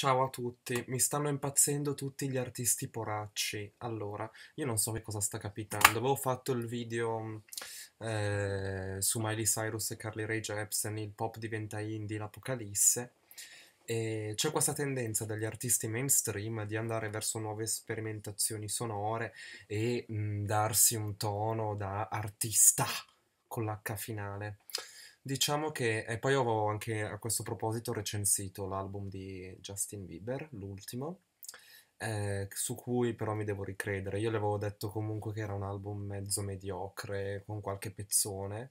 Ciao a tutti, mi stanno impazzendo tutti gli artisti poracci. Allora, io non so che cosa sta capitando. Avevo fatto il video eh, su Miley Cyrus e Carly Rae Jepsen, il pop diventa indie, l'apocalisse. E c'è questa tendenza dagli artisti mainstream di andare verso nuove sperimentazioni sonore e mh, mm, darsi un tono da artista con l'H finale. Diciamo che, e poi avevo anche a questo proposito recensito l'album di Justin Bieber, l'ultimo, eh, su cui però mi devo ricredere. Io le avevo detto comunque che era un album mezzo mediocre, con qualche pezzone,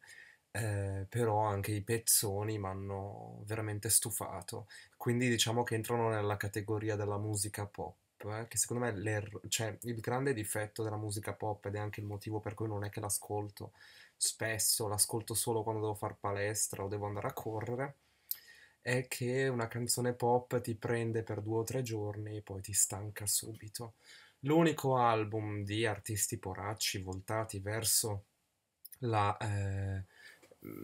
eh, però anche i pezzoni mi hanno veramente stufato. Quindi diciamo che entrano nella categoria della musica pop eh, che secondo me le, cioè, il grande difetto della musica pop ed è anche il motivo per cui non è che l'ascolto spesso, l'ascolto solo quando devo fare palestra o devo andare a correre, è che una canzone pop ti prende per due o tre giorni e poi ti stanca subito. L'unico album di artisti poracci voltati verso la eh,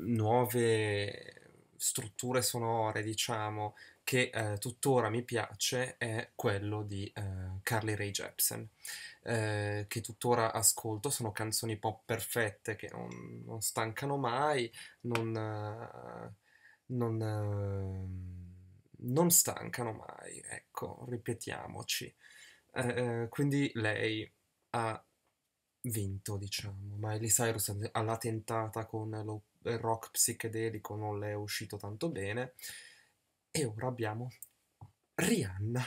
nuove strutture sonore, diciamo, che eh, tuttora mi piace è quello di eh, Carly Ray Jepsen, eh, che tuttora ascolto, sono canzoni pop perfette che non, non stancano mai, non, eh, non, eh, non, stancano mai, ecco, ripetiamoci. Eh, quindi lei ha vinto, diciamo, Miley Cyrus alla tentata con l'opera rock psichedelico non le è uscito tanto bene. E ora abbiamo Rihanna.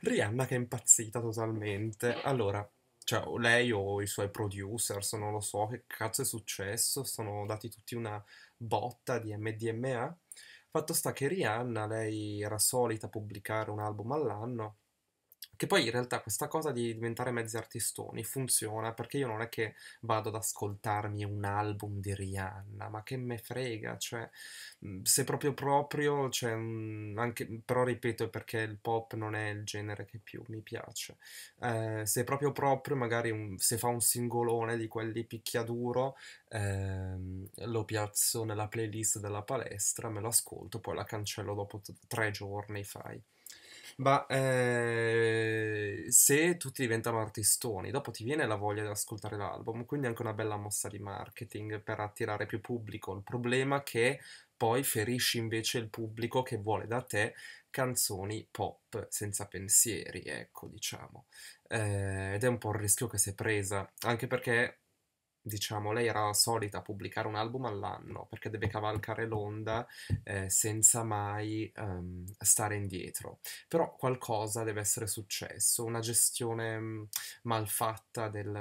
Rihanna che è impazzita totalmente. Allora, cioè, lei o i suoi producer, non lo so che cazzo è successo, sono dati tutti una botta di MDMA. Fatto sta che Rihanna, lei era solita pubblicare un album all'anno, che poi in realtà questa cosa di diventare mezzi artistoni funziona perché io non è che vado ad ascoltarmi un album di Rihanna, ma che me frega, cioè mhmm, se proprio proprio, cioè, mhmm, anche, però ripeto perché il pop non è il genere che più mi piace, eh, se proprio proprio magari un, se fa un singolone di quelli picchiaduro eh, lo piazzo nella playlist della palestra, me lo ascolto, poi la cancello dopo t- tre giorni, fai. Ma eh, se tutti diventano artistoni, dopo ti viene la voglia di ascoltare l'album, quindi è anche una bella mossa di marketing per attirare più pubblico. Il problema è che poi ferisci invece il pubblico che vuole da te canzoni pop senza pensieri, ecco, diciamo. Eh, ed è un po' il rischio che si è presa, anche perché diciamo, lei era solita pubblicare un album all'anno perché deve cavalcare l'onda eh, senza mai um, stare indietro. Però qualcosa deve essere successo, una gestione mm, malfatta del,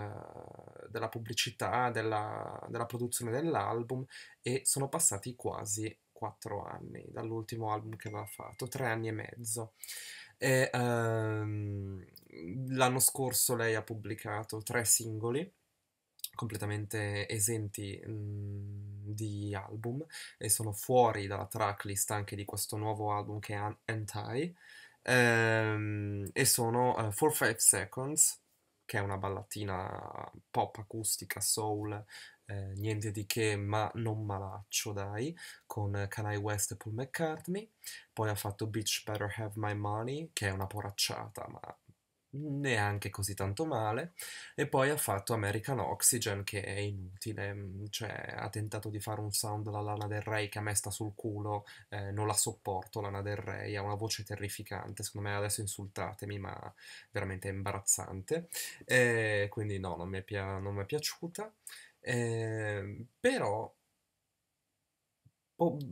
della pubblicità, della, della produzione dell'album e sono passati quasi quattro anni dall'ultimo album che aveva fatto, tre anni e mezzo. E, um, l'anno scorso lei ha pubblicato tre singoli completamente esenti mh, mhmm, di album e sono fuori dalla tracklist anche di questo nuovo album che è Anti ehm, e sono uh, eh, For 5 Seconds che è una ballatina pop acustica, soul, eh, niente di che, ma non malaccio, dai, con Kanye West e Paul McCartney. Poi ha fatto Bitch Better Have My Money, che è una poracciata, ma neanche così tanto male e poi ha fatto American Oxygen che è inutile mm, cioè ha tentato di fare un sound alla Lana Del Rey che a me sta sul culo eh, non la sopporto Lana Del Rey ha una voce terrificante secondo me adesso insultatemi ma veramente è imbarazzante eh, quindi no non mi è, pia- non mi è piaciuta eh, però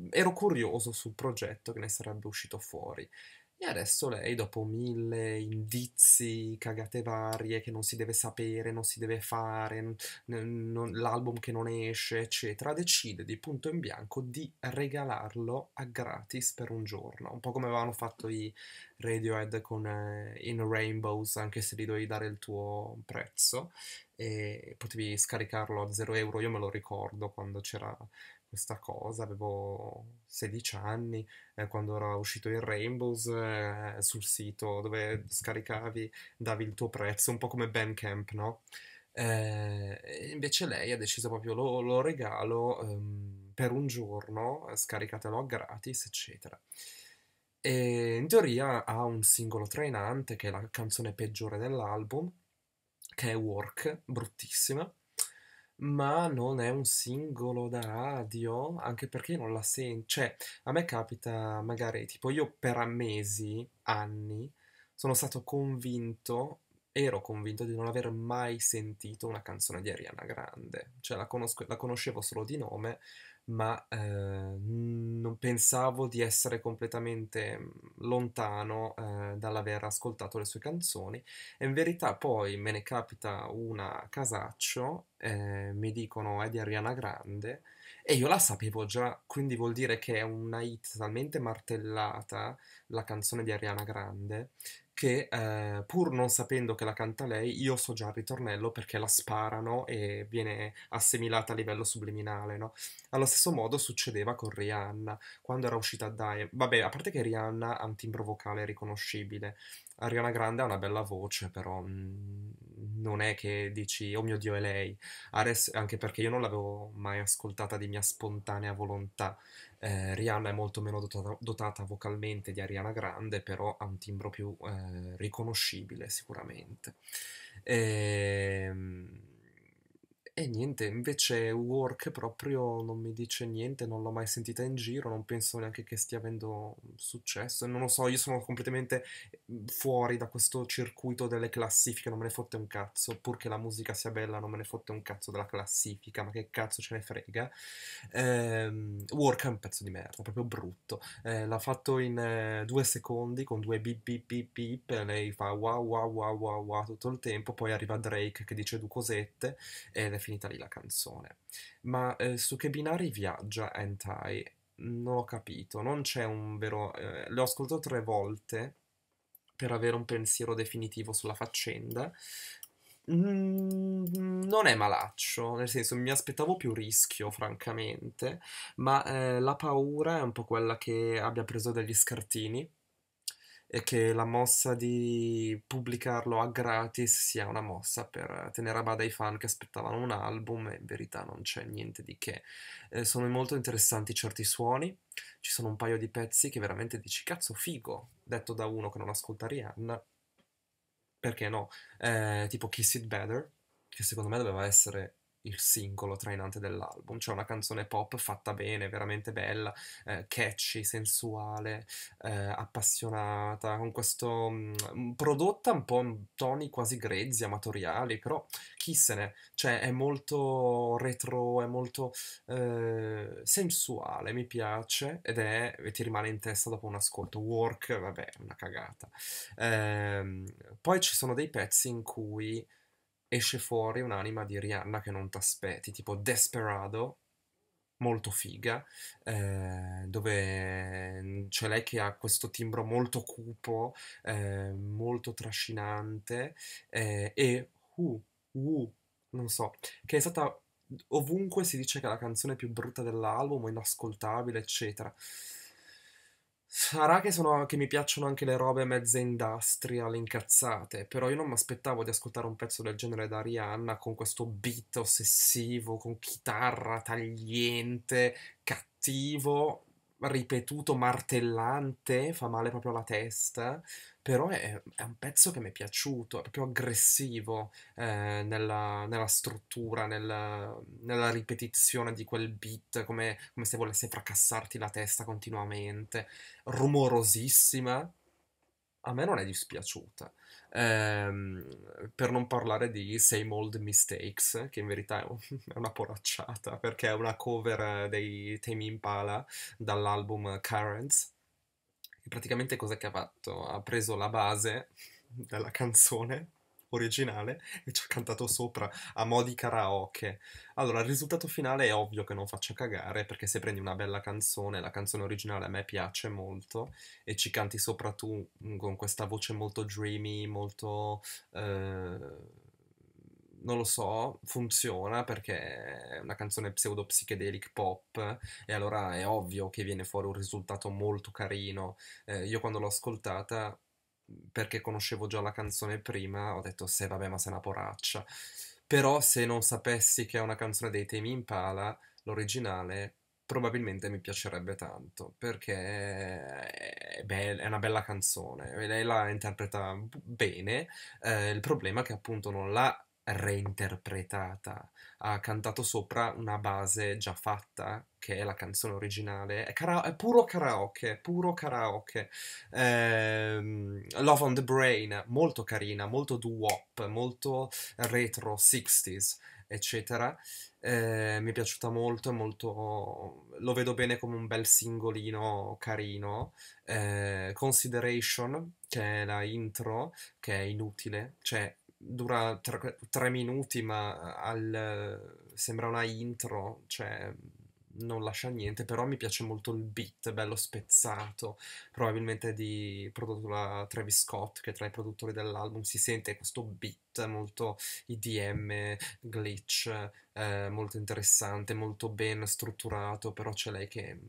ero curioso sul progetto che ne sarebbe uscito fuori e adesso lei, dopo mille indizi, cagate varie, che non si deve sapere, non si deve fare, n- n- l'album che non esce, eccetera, decide di punto in bianco di regalarlo a gratis per un giorno. Un po' come avevano fatto i Radiohead con eh, In Rainbows, anche se gli dovevi dare il tuo prezzo e potevi scaricarlo a 0 euro. Io me lo ricordo quando c'era questa cosa, avevo 16 anni eh, quando era uscito il Rainbows eh, sul sito dove scaricavi, davi il tuo prezzo, un po' come Bandcamp, no? Eh, invece lei ha deciso proprio lo, lo regalo ehm, per un giorno, scaricatelo gratis, eccetera. E in teoria ha un singolo trainante che è la canzone peggiore dell'album, che è Work, bruttissima ma non è un singolo da radio, anche perché non la sento. Cioè, a me capita magari, tipo io per mesi, anni, sono stato convinto, ero convinto di non aver mai sentito una canzone di Ariana Grande. Cioè, la, conosco, la conoscevo solo di nome, ma eh, pensavo di essere completamente mhmm, lontano eh, dall'aver ascoltato le sue canzoni e in verità poi me ne capita una casaccio, eh, mi dicono è di Ariana Grande e io la sapevo già, quindi vuol dire che è una hit talmente martellata la canzone di Ariana Grande che eh, pur non sapendo che la canta lei, io so già il ritornello perché la sparano e viene assimilata a livello subliminale, no? Allo stesso modo succedeva con Rihanna, quando era uscita Dime. Vabbè, a parte che Rihanna ha un timbro vocale riconoscibile, Ariana Grande ha una bella voce, però mm, non è che dici oh mio dio è lei, Adesso, anche perché io non l'avevo mai ascoltata di mia spontanea volontà. Eh, Rihanna è molto meno dotata, dotata, vocalmente di Ariana Grande, però ha un timbro più eh, riconoscibile sicuramente. Ehm... E niente, invece Work proprio non mi dice niente, non l'ho mai sentita in giro, non penso neanche che stia avendo successo, non lo so, io sono completamente mhmm, fuori da questo circuito delle classifiche, non me ne fotte un cazzo, purché la musica sia bella, non me ne fotte un cazzo della classifica, ma che cazzo ce ne frega. Ehm, Work è un pezzo di merda, proprio brutto, eh, l'ha fatto in eh, due secondi con due bip bip bip bip, lei fa wow wow wow wow wow tutto il tempo, poi arriva Drake che dice due cosette e le finita lì la canzone. Ma eh, su che binari viaggia Anti? Non ho capito, non c'è un vero... Eh, l'ho ascoltato tre volte per avere un pensiero definitivo sulla faccenda. Mm, non è malaccio, nel senso mi aspettavo più rischio, francamente, ma eh, la paura è un po' quella che abbia preso degli scartini e che la mossa di pubblicarlo a gratis sia una mossa per tenere a bada i fan che aspettavano un album e in verità non c'è niente di che. Eh, sono molto interessanti certi suoni, ci sono un paio di pezzi che veramente dici cazzo figo, detto da uno che non ascolta Rihanna, perché no? Eh, tipo Kiss It Better, che secondo me doveva essere il singolo trainante dell'album. C'è una canzone pop fatta bene, veramente bella, eh, catchy, sensuale, eh, appassionata, con questo mh, mm, prodotta un po' in toni quasi grezzi, amatoriali, però chi se ne, cioè è molto retro, è molto eh, sensuale, mi piace ed è ti rimane in testa dopo un ascolto. Work, vabbè, una cagata. Ehm, poi ci sono dei pezzi in cui esce fuori un'anima di Rihanna che non ti aspetti, tipo Desperado, molto figa, eh, dove mm, c'è lei che ha questo timbro molto cupo, eh, molto trascinante, eh, e uh, uh, non so, che è stata ovunque si dice che è la canzone più brutta dell'album, inascoltabile, eccetera. Sarà che, sono, che mi piacciono anche le robe mezze industrial incazzate, però io non mi aspettavo di ascoltare un pezzo del genere da Rihanna con questo beat ossessivo, con chitarra tagliente, cattivo, ripetuto, martellante, fa male proprio alla testa però è, è, un pezzo che mi è piaciuto, è proprio aggressivo eh, nella, nella, struttura, nella, nella, ripetizione di quel beat, come, come, se volesse fracassarti la testa continuamente, rumorosissima. A me non è dispiaciuta. Ehm, per non parlare di Same Old Mistakes, che in verità è, una poracciata, perché è una cover eh, dei Tame Impala dall'album Currents e praticamente cosa che ha fatto? Ha preso la base della canzone originale e ci ha cantato sopra a modi karaoke. Allora, il risultato finale è ovvio che non faccia cagare, perché se prendi una bella canzone, la canzone originale a me piace molto, e ci canti sopra tu mm, con questa voce molto dreamy, molto... Eh non lo so, funziona perché è una canzone pseudo psichedelic pop e allora è ovvio che viene fuori un risultato molto carino. Eh, io quando l'ho ascoltata, perché conoscevo già la canzone prima, ho detto se sì, vabbè ma sei una poraccia. Però se non sapessi che è una canzone dei temi Impala, l'originale probabilmente mi piacerebbe tanto perché è, be- è una bella canzone e lei la interpreta bene eh, il problema è che appunto non l'ha reinterpretata, ha cantato sopra una base già fatta, che è la canzone originale, è, cara- è puro karaoke, puro karaoke. Ehm, Love on the Brain, molto carina, molto doo-wop, molto retro, 60s, eccetera. Eh, mi è piaciuta molto, è molto... lo vedo bene come un bel singolino carino. Eh, Consideration, che è la intro, che è inutile, cioè dura tre, tre minuti, ma al, sembra una intro, cioè non lascia niente, però mi piace molto il beat, bello spezzato, probabilmente di, prodotto da Travis Scott, che è tra i produttori dell'album si sente questo beat molto IDM, glitch, eh, molto interessante, molto ben strutturato, però c'è lei che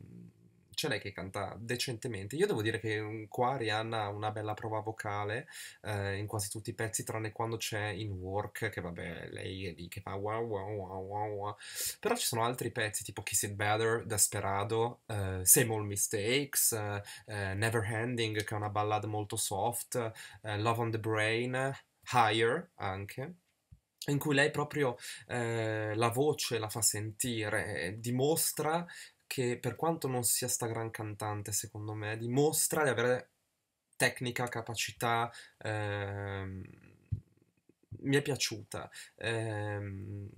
c'è lei che canta decentemente. Io devo dire che qua Arianna ha una bella prova vocale eh, in quasi tutti i pezzi, tranne quando c'è in Work, che vabbè, lei è lì che fa wow wow wow wow wow. Però ci sono altri pezzi tipo Kiss It Better, Desperado, eh, Same All Mistakes, eh, eh, Never Ending, che è una ballad molto soft, eh, Love on the Brain, Higher anche in cui lei proprio eh, la voce la fa sentire, dimostra che per quanto non sia sta gran cantante, secondo me, dimostra di avere tecnica, capacità. Ehm, mi è piaciuta. Ehm,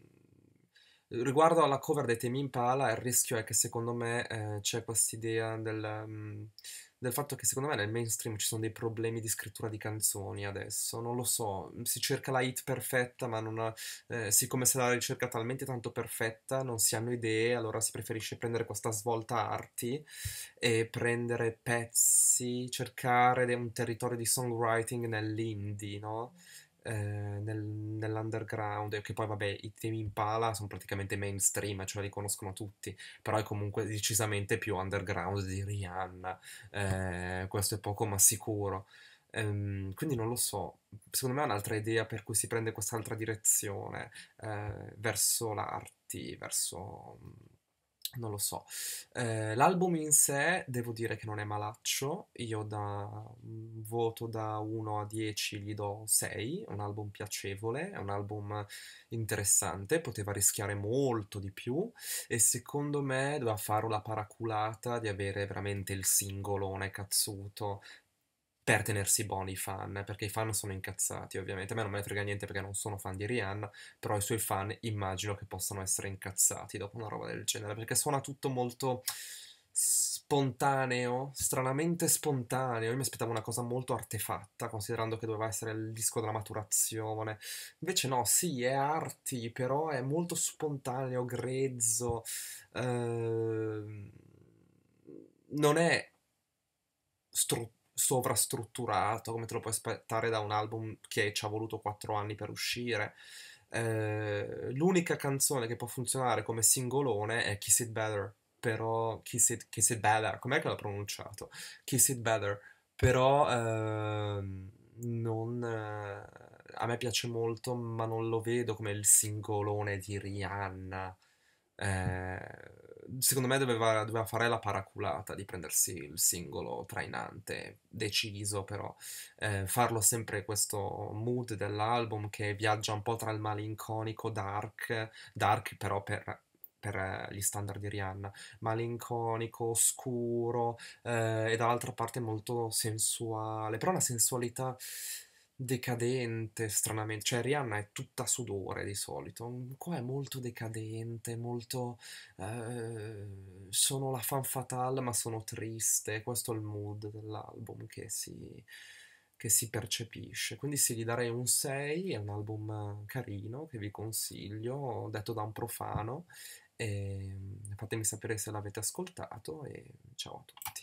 riguardo alla cover dei temi Impala, il rischio è che secondo me eh, c'è quest'idea del. Um, del fatto che secondo me nel mainstream ci sono dei problemi di scrittura di canzoni adesso, non lo so, si cerca la hit perfetta, ma non ha, eh, siccome se la ricerca talmente tanto perfetta non si hanno idee, allora si preferisce prendere questa svolta arti e prendere pezzi, cercare un territorio di songwriting nell'indie, no? eh, nel, nell'underground, che poi vabbè i temi Impala sono praticamente mainstream, cioè li conoscono tutti, però è comunque decisamente più underground di Rihanna, eh, questo è poco ma sicuro. Um, quindi non lo so, secondo me è un'altra idea per cui si prende quest'altra direzione eh, verso l'arti, verso mm, non lo so. Eh, l'album in sé devo dire che non è malaccio, io da mm, voto da 1 a 10 gli do 6, è un album piacevole, è un album interessante, poteva rischiare molto di più e secondo me doveva fare la paraculata di avere veramente il singolone cazzuto per tenersi buoni i fan, perché i fan sono incazzati ovviamente, a me non me ne frega niente perché non sono fan di Rihanna, però i suoi fan immagino che possano essere incazzati dopo una roba del genere, perché suona tutto molto spontaneo, stranamente spontaneo. Io mi aspettavo una cosa molto artefatta, considerando che doveva essere il disco della maturazione. Invece no, sì, è arti, però è molto spontaneo, grezzo. Eh, non è strutturato, sovrastrutturato come te lo puoi aspettare da un album che ci ha voluto 4 anni per uscire. Eh, l'unica canzone che può funzionare come singolone è Kiss It Better, però Kiss It, Kiss It Better, com'è che l'ho pronunciato? Kiss It Better, però eh, non, eh, a me piace molto, ma non lo vedo come il singolone di Rihanna. Eh, secondo me doveva, doveva, fare la paraculata di prendersi il singolo trainante, deciso però, eh, farlo sempre questo mood dell'album che viaggia un po' tra il malinconico, dark, dark però per per eh, gli standard di Rihanna, malinconico, oscuro eh, e dall'altra parte molto sensuale, però una sensualità decadente, stranamente. Cioè, Rihanna è tutta sudore di solito. Mm, qua è molto decadente, molto. Eh, sono la fan fatale, ma sono triste. Questo è il mood dell'album che si, che si percepisce. Quindi sì, gli darei un 6. È un album carino che vi consiglio, detto da un profano. E ehm, fatemi sapere se l'avete ascoltato. E ciao a tutti.